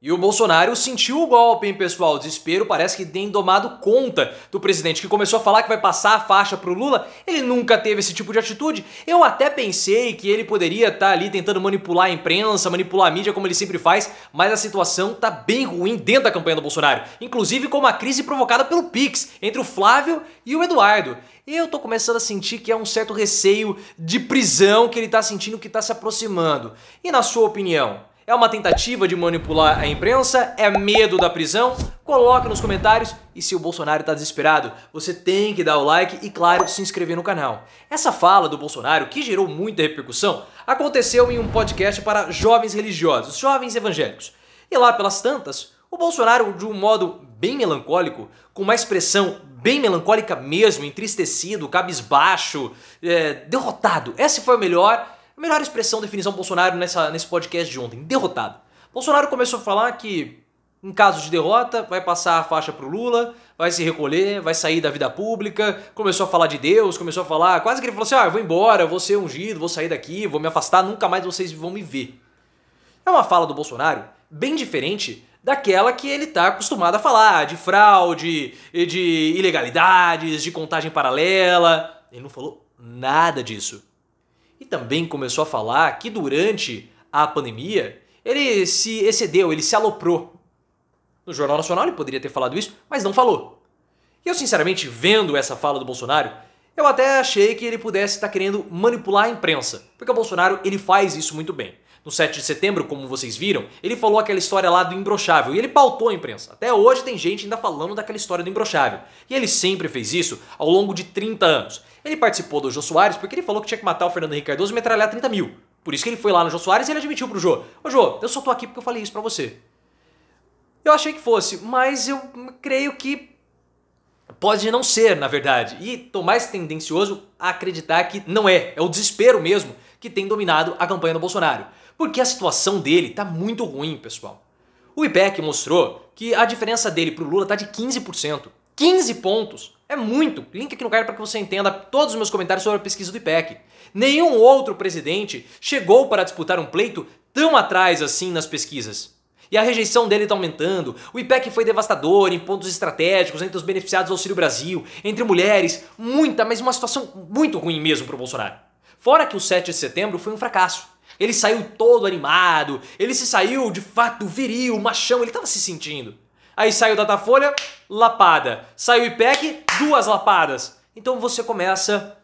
E o Bolsonaro sentiu o golpe, hein, pessoal? O desespero parece que tem domado conta do presidente que começou a falar que vai passar a faixa pro Lula. Ele nunca teve esse tipo de atitude. Eu até pensei que ele poderia estar tá ali tentando manipular a imprensa, manipular a mídia como ele sempre faz, mas a situação tá bem ruim dentro da campanha do Bolsonaro, inclusive com uma crise provocada pelo Pix entre o Flávio e o Eduardo. Eu tô começando a sentir que é um certo receio de prisão que ele tá sentindo que tá se aproximando. E na sua opinião, é uma tentativa de manipular a imprensa? É medo da prisão? Coloque nos comentários e se o Bolsonaro está desesperado, você tem que dar o like e, claro, se inscrever no canal. Essa fala do Bolsonaro, que gerou muita repercussão, aconteceu em um podcast para jovens religiosos, jovens evangélicos. E lá pelas tantas, o Bolsonaro, de um modo bem melancólico, com uma expressão bem melancólica mesmo, entristecido, cabisbaixo, é, derrotado. Esse foi o melhor a melhor expressão definição Bolsonaro nessa, nesse podcast de ontem, derrotado. Bolsonaro começou a falar que, em caso de derrota, vai passar a faixa pro Lula, vai se recolher, vai sair da vida pública, começou a falar de Deus, começou a falar, quase que ele falou assim, ah, eu vou embora, vou ser ungido, vou sair daqui, vou me afastar, nunca mais vocês vão me ver. É uma fala do Bolsonaro bem diferente daquela que ele está acostumado a falar, de fraude, de ilegalidades, de contagem paralela. Ele não falou nada disso e também começou a falar que durante a pandemia ele se excedeu, ele se aloprou. No Jornal Nacional ele poderia ter falado isso, mas não falou. E eu, sinceramente, vendo essa fala do Bolsonaro, eu até achei que ele pudesse estar tá querendo manipular a imprensa, porque o Bolsonaro ele faz isso muito bem no 7 de setembro, como vocês viram, ele falou aquela história lá do imbrochável e ele pautou a imprensa. Até hoje tem gente ainda falando daquela história do imbrochável. E ele sempre fez isso ao longo de 30 anos. Ele participou do Jô Soares porque ele falou que tinha que matar o Fernando Henrique Cardoso e metralhar 30 mil. Por isso que ele foi lá no Jô Soares e ele admitiu pro Jô. Ô Jô, eu só tô aqui porque eu falei isso pra você. Eu achei que fosse, mas eu creio que pode não ser, na verdade. E tô mais tendencioso a acreditar que não é. É o desespero mesmo que tem dominado a campanha do Bolsonaro porque a situação dele está muito ruim, pessoal. O IPEC mostrou que a diferença dele para o Lula está de 15%. 15 pontos! É muito! Link aqui no card para que você entenda todos os meus comentários sobre a pesquisa do IPEC. Nenhum outro presidente chegou para disputar um pleito tão atrás assim nas pesquisas. E a rejeição dele está aumentando. O IPEC foi devastador em pontos estratégicos, entre os beneficiados do Auxílio Brasil, entre mulheres, muita, mas uma situação muito ruim mesmo para o Bolsonaro. Fora que o 7 de setembro foi um fracasso. Ele saiu todo animado, ele se saiu de fato viril, machão, ele tava se sentindo. Aí saiu Datafolha, lapada. Saiu IPEC, duas lapadas. Então você começa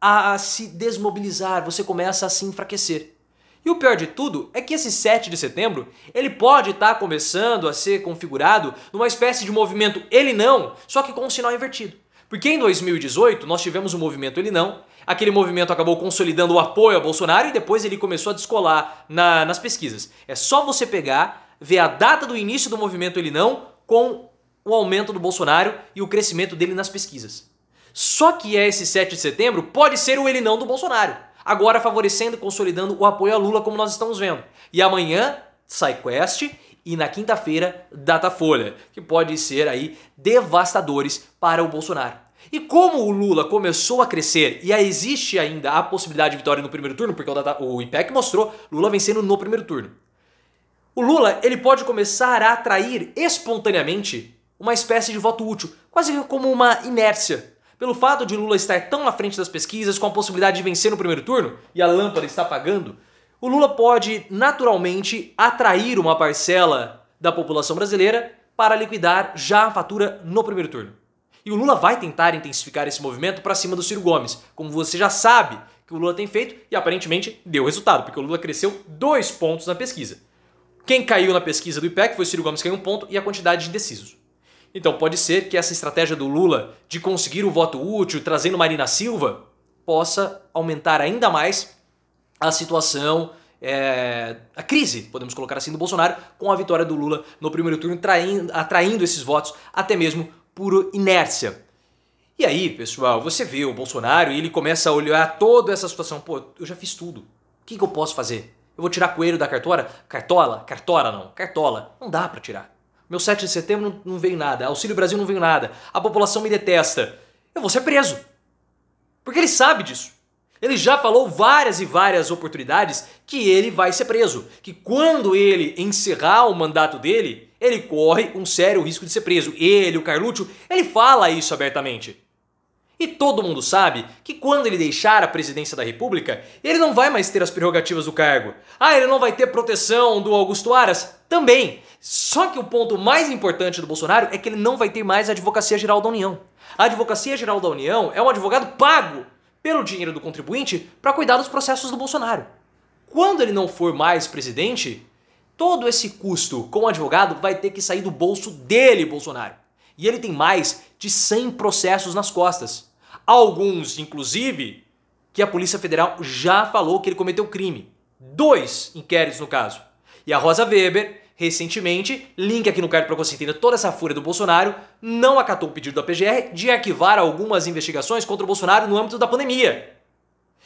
a se desmobilizar, você começa a se enfraquecer. E o pior de tudo é que esse 7 de setembro, ele pode estar tá começando a ser configurado numa espécie de movimento ele não, só que com um sinal invertido. Porque em 2018 nós tivemos o um movimento Ele Não, aquele movimento acabou consolidando o apoio a Bolsonaro e depois ele começou a descolar na, nas pesquisas. É só você pegar, ver a data do início do movimento Ele Não com o aumento do Bolsonaro e o crescimento dele nas pesquisas. Só que é esse 7 de setembro pode ser o Ele Não do Bolsonaro, agora favorecendo e consolidando o apoio a Lula como nós estamos vendo. E amanhã sai Quest e na quinta-feira, Datafolha, que pode ser aí devastadores para o Bolsonaro. E como o Lula começou a crescer e existe ainda a possibilidade de vitória no primeiro turno, porque o, data, o IPEC mostrou Lula vencendo no primeiro turno. O Lula ele pode começar a atrair espontaneamente uma espécie de voto útil, quase como uma inércia. Pelo fato de Lula estar tão na frente das pesquisas, com a possibilidade de vencer no primeiro turno, e a lâmpada está apagando, o Lula pode naturalmente atrair uma parcela da população brasileira para liquidar já a fatura no primeiro turno. E o Lula vai tentar intensificar esse movimento para cima do Ciro Gomes, como você já sabe que o Lula tem feito e aparentemente deu resultado, porque o Lula cresceu dois pontos na pesquisa. Quem caiu na pesquisa do IPEC foi o Ciro Gomes, que caiu um ponto, e a quantidade de indecisos. Então pode ser que essa estratégia do Lula de conseguir o voto útil, trazendo Marina Silva, possa aumentar ainda mais a situação. É, a crise, podemos colocar assim, do Bolsonaro com a vitória do Lula no primeiro turno, traindo, atraindo esses votos até mesmo por inércia. E aí, pessoal, você vê o Bolsonaro e ele começa a olhar toda essa situação. Pô, eu já fiz tudo. O que, que eu posso fazer? Eu vou tirar coelho da cartola? Cartola? Cartola não. Cartola. Não dá para tirar. Meu 7 de setembro não, não veio nada. Auxílio Brasil não veio nada. A população me detesta. Eu vou ser preso. Porque ele sabe disso. Ele já falou várias e várias oportunidades que ele vai ser preso, que quando ele encerrar o mandato dele, ele corre um sério risco de ser preso. Ele, o Carluccio, ele fala isso abertamente. E todo mundo sabe que quando ele deixar a presidência da República, ele não vai mais ter as prerrogativas do cargo. Ah, ele não vai ter proteção do Augusto Aras? Também. Só que o ponto mais importante do Bolsonaro é que ele não vai ter mais a Advocacia Geral da União. A Advocacia Geral da União é um advogado pago pelo dinheiro do contribuinte para cuidar dos processos do Bolsonaro. Quando ele não for mais presidente, todo esse custo com o advogado vai ter que sair do bolso dele, Bolsonaro. E ele tem mais de 100 processos nas costas. Alguns, inclusive, que a Polícia Federal já falou que ele cometeu crime. Dois inquéritos no caso. E a Rosa Weber Recentemente, link aqui no card para você entender toda essa fúria do Bolsonaro, não acatou o pedido da PGR de arquivar algumas investigações contra o Bolsonaro no âmbito da pandemia.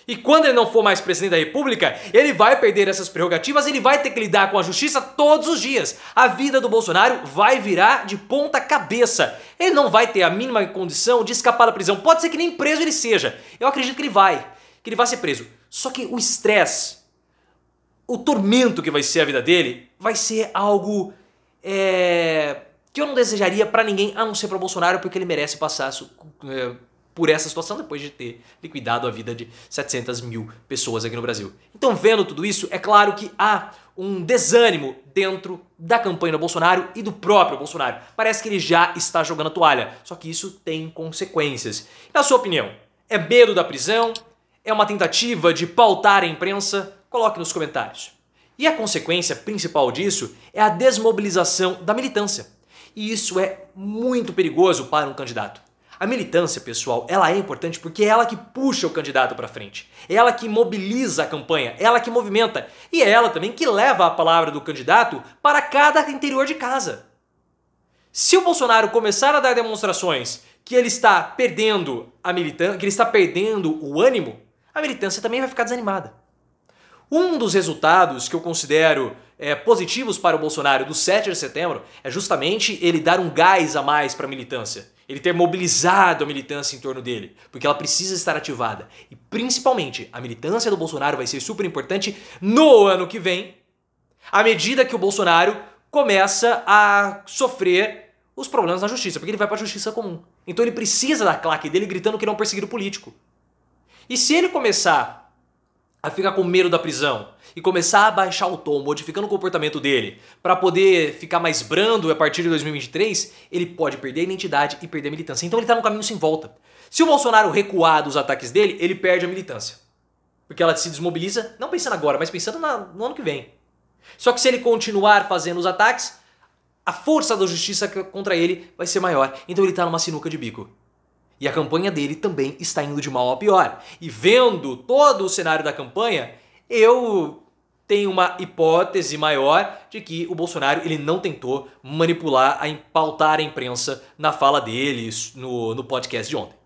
E quando ele não for mais presidente da República, ele vai perder essas prerrogativas, ele vai ter que lidar com a justiça todos os dias. A vida do Bolsonaro vai virar de ponta cabeça. Ele não vai ter a mínima condição de escapar da prisão. Pode ser que nem preso ele seja. Eu acredito que ele vai, que ele vai ser preso. Só que o estresse o tormento que vai ser a vida dele vai ser algo é, que eu não desejaria para ninguém, a não ser para Bolsonaro, porque ele merece passar é, por essa situação depois de ter liquidado a vida de 700 mil pessoas aqui no Brasil. Então, vendo tudo isso, é claro que há um desânimo dentro da campanha do Bolsonaro e do próprio Bolsonaro. Parece que ele já está jogando a toalha, só que isso tem consequências. Na sua opinião, é medo da prisão? É uma tentativa de pautar a imprensa? Coloque nos comentários. E a consequência principal disso é a desmobilização da militância. E isso é muito perigoso para um candidato. A militância, pessoal, ela é importante porque é ela que puxa o candidato para frente, é ela que mobiliza a campanha, é ela que movimenta e é ela também que leva a palavra do candidato para cada interior de casa. Se o Bolsonaro começar a dar demonstrações que ele está perdendo a militância, que ele está perdendo o ânimo, a militância também vai ficar desanimada. Um dos resultados que eu considero é, positivos para o Bolsonaro do 7 de setembro é justamente ele dar um gás a mais para a militância. Ele ter mobilizado a militância em torno dele, porque ela precisa estar ativada. E principalmente, a militância do Bolsonaro vai ser super importante no ano que vem, à medida que o Bolsonaro começa a sofrer os problemas na justiça, porque ele vai para a justiça comum. Então ele precisa da claque dele gritando que ele é um perseguido político. E se ele começar a ficar com medo da prisão e começar a baixar o tom, modificando o comportamento dele, para poder ficar mais brando a partir de 2023, ele pode perder a identidade e perder a militância. Então ele está num caminho sem volta. Se o Bolsonaro recuar dos ataques dele, ele perde a militância. Porque ela se desmobiliza, não pensando agora, mas pensando na, no ano que vem. Só que se ele continuar fazendo os ataques, a força da justiça contra ele vai ser maior. Então ele está numa sinuca de bico. E a campanha dele também está indo de mal a pior. E vendo todo o cenário da campanha, eu tenho uma hipótese maior de que o Bolsonaro ele não tentou manipular, a pautar a imprensa na fala dele no, no podcast de ontem.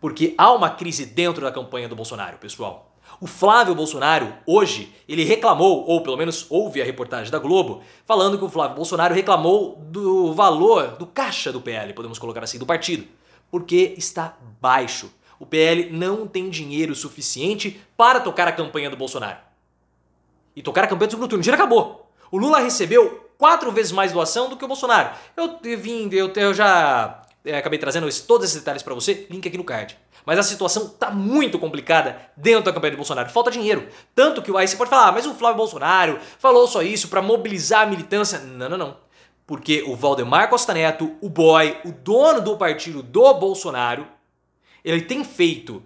Porque há uma crise dentro da campanha do Bolsonaro, pessoal. O Flávio Bolsonaro, hoje, ele reclamou, ou pelo menos houve a reportagem da Globo, falando que o Flávio Bolsonaro reclamou do valor do caixa do PL, podemos colocar assim, do partido, porque está baixo. O PL não tem dinheiro suficiente para tocar a campanha do Bolsonaro. E tocar a campanha do segundo turno. O dinheiro acabou. O Lula recebeu quatro vezes mais doação do que o Bolsonaro. Eu vim, eu, eu já é, acabei trazendo todos esses detalhes para você, link aqui no card. Mas a situação tá muito complicada dentro da campanha do Bolsonaro. Falta dinheiro. Tanto que o aí você pode falar, ah, mas o Flávio Bolsonaro falou só isso para mobilizar a militância. Não, não, não. Porque o Valdemar Costa Neto, o boy, o dono do partido do Bolsonaro, ele tem feito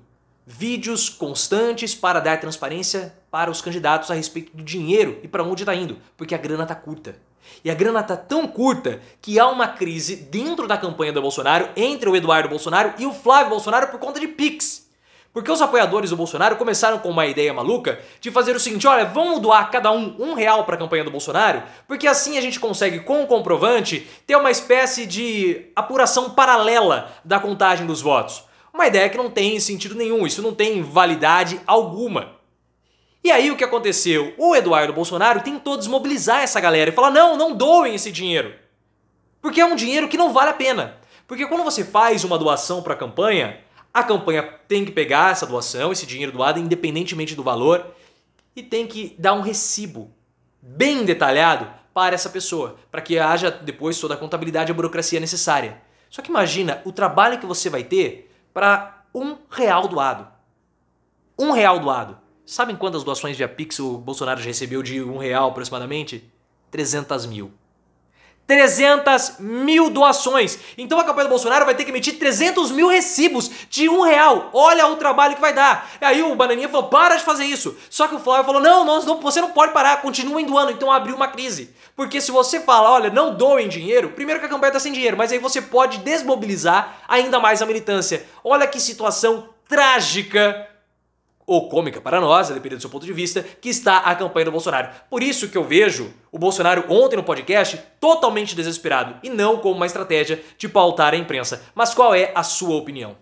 vídeos constantes para dar transparência para os candidatos a respeito do dinheiro e para onde está indo, porque a grana está curta. E a grana está tão curta que há uma crise dentro da campanha do Bolsonaro entre o Eduardo Bolsonaro e o Flávio Bolsonaro por conta de Pix. Porque os apoiadores do Bolsonaro começaram com uma ideia maluca de fazer o seguinte: olha, vamos doar cada um um real para a campanha do Bolsonaro, porque assim a gente consegue, com o comprovante, ter uma espécie de apuração paralela da contagem dos votos. Uma ideia que não tem sentido nenhum, isso não tem validade alguma. E aí o que aconteceu? O Eduardo Bolsonaro tentou desmobilizar essa galera e falar: não, não doem esse dinheiro. Porque é um dinheiro que não vale a pena. Porque quando você faz uma doação para a campanha, a campanha tem que pegar essa doação, esse dinheiro doado, independentemente do valor, e tem que dar um recibo bem detalhado para essa pessoa, para que haja depois toda a contabilidade e a burocracia necessária. Só que imagina o trabalho que você vai ter para um real doado. Um real doado. Sabem quantas doações via Pix o Bolsonaro recebeu de um real aproximadamente? 300 mil. 300 mil doações. Então a campanha do Bolsonaro vai ter que emitir 300 mil recibos de um real. Olha o trabalho que vai dar. E aí o Bananinha falou, para de fazer isso. Só que o Flávio falou, não, não, você não pode parar, continua doando. Então abriu uma crise. Porque se você fala, olha, não doem dinheiro, primeiro que a campanha está sem dinheiro, mas aí você pode desmobilizar ainda mais a militância. Olha que situação trágica ou cômica para nós, dependendo do seu ponto de vista, que está a campanha do Bolsonaro. Por isso que eu vejo o Bolsonaro ontem no podcast totalmente desesperado e não como uma estratégia de pautar a imprensa. Mas qual é a sua opinião?